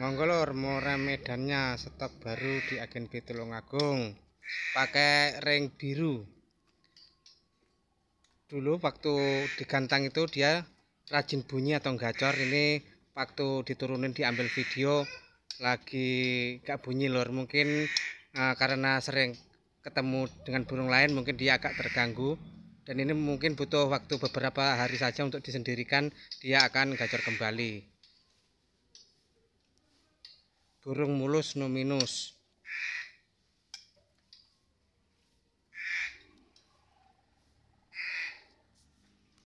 Monggolor Mora medannya stok baru di agen B Tulungagung. Pakai ring biru. Dulu waktu digantang itu dia rajin bunyi atau gacor. Ini waktu diturunin diambil video lagi gak bunyi lor. Mungkin uh, karena sering ketemu dengan burung lain mungkin dia agak terganggu dan ini mungkin butuh waktu beberapa hari saja untuk disendirikan dia akan gacor kembali burung mulus nominus